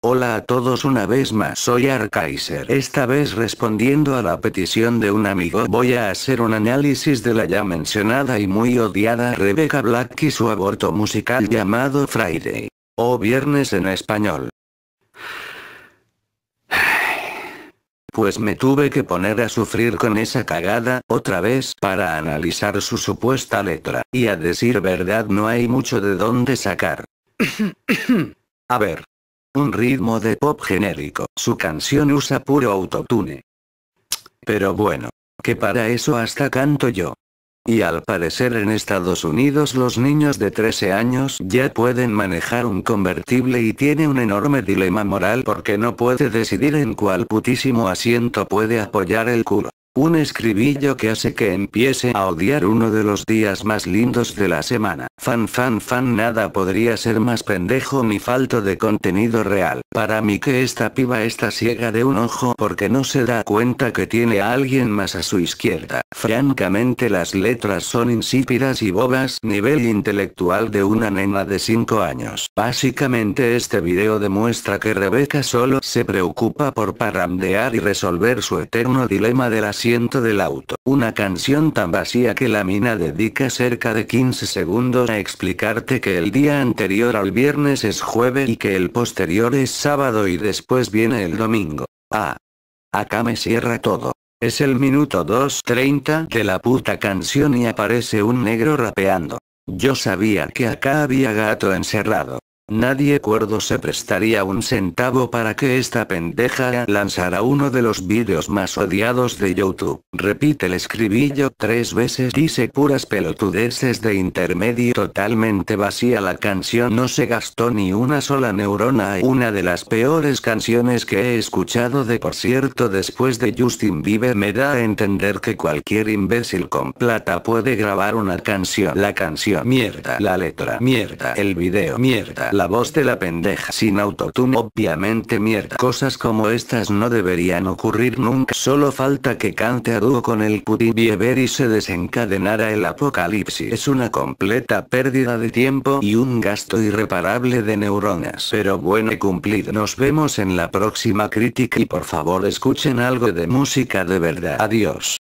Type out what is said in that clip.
Hola a todos una vez más soy Arkaiser. Esta vez respondiendo a la petición de un amigo voy a hacer un análisis de la ya mencionada y muy odiada Rebecca Black y su aborto musical llamado Friday. O Viernes en español. Pues me tuve que poner a sufrir con esa cagada, otra vez, para analizar su supuesta letra. Y a decir verdad no hay mucho de dónde sacar. a ver, un ritmo de pop genérico. Su canción usa puro autotune. Pero bueno, que para eso hasta canto yo. Y al parecer en Estados Unidos los niños de 13 años ya pueden manejar un convertible y tiene un enorme dilema moral porque no puede decidir en cuál putísimo asiento puede apoyar el culo. Un escribillo que hace que empiece a odiar uno de los días más lindos de la semana. Fan fan fan nada podría ser más pendejo ni falto de contenido real. Para mí que esta piba está ciega de un ojo porque no se da cuenta que tiene a alguien más a su izquierda. Francamente las letras son insípidas y bobas nivel intelectual de una nena de 5 años. Básicamente este video demuestra que Rebeca solo se preocupa por parandear y resolver su eterno dilema de la del auto. Una canción tan vacía que la mina dedica cerca de 15 segundos a explicarte que el día anterior al viernes es jueves y que el posterior es sábado y después viene el domingo. Ah. Acá me cierra todo. Es el minuto 2.30 de la puta canción y aparece un negro rapeando. Yo sabía que acá había gato encerrado. Nadie cuerdo se prestaría un centavo para que esta pendeja lanzara uno de los vídeos más odiados de YouTube. Repite el escribillo tres veces. Dice puras pelotudeces de intermedio. Totalmente vacía la canción. No se gastó ni una sola neurona. Una de las peores canciones que he escuchado de por cierto después de Justin Bieber me da a entender que cualquier imbécil con plata puede grabar una canción. La canción mierda. La letra mierda. El video mierda la voz de la pendeja sin autotune obviamente mierda. Cosas como estas no deberían ocurrir nunca. Solo falta que cante a dúo con el putin Bieber y se desencadenara el apocalipsis. Es una completa pérdida de tiempo y un gasto irreparable de neuronas. Pero bueno y cumplido. Nos vemos en la próxima crítica y por favor escuchen algo de música de verdad. Adiós.